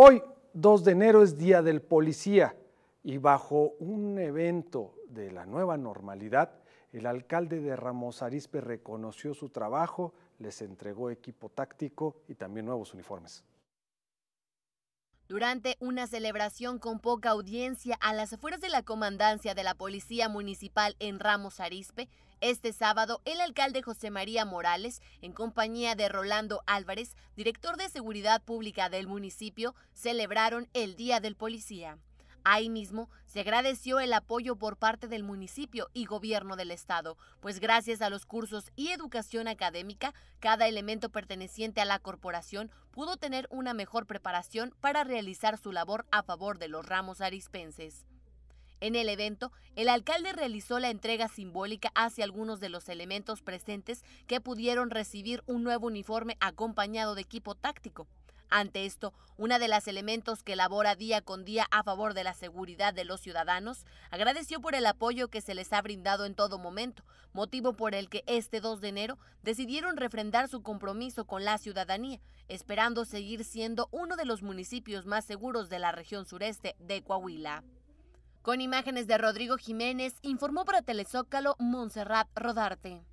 Hoy, 2 de enero, es Día del Policía y bajo un evento de la nueva normalidad, el alcalde de Ramos Arizpe reconoció su trabajo, les entregó equipo táctico y también nuevos uniformes. Durante una celebración con poca audiencia a las afueras de la comandancia de la Policía Municipal en Ramos Arispe, este sábado el alcalde José María Morales, en compañía de Rolando Álvarez, director de Seguridad Pública del municipio, celebraron el Día del Policía. Ahí mismo se agradeció el apoyo por parte del municipio y gobierno del estado, pues gracias a los cursos y educación académica, cada elemento perteneciente a la corporación pudo tener una mejor preparación para realizar su labor a favor de los ramos arispenses. En el evento, el alcalde realizó la entrega simbólica hacia algunos de los elementos presentes que pudieron recibir un nuevo uniforme acompañado de equipo táctico. Ante esto, una de las elementos que labora día con día a favor de la seguridad de los ciudadanos agradeció por el apoyo que se les ha brindado en todo momento, motivo por el que este 2 de enero decidieron refrendar su compromiso con la ciudadanía, esperando seguir siendo uno de los municipios más seguros de la región sureste de Coahuila. Con imágenes de Rodrigo Jiménez, informó para Telezócalo Montserrat Rodarte.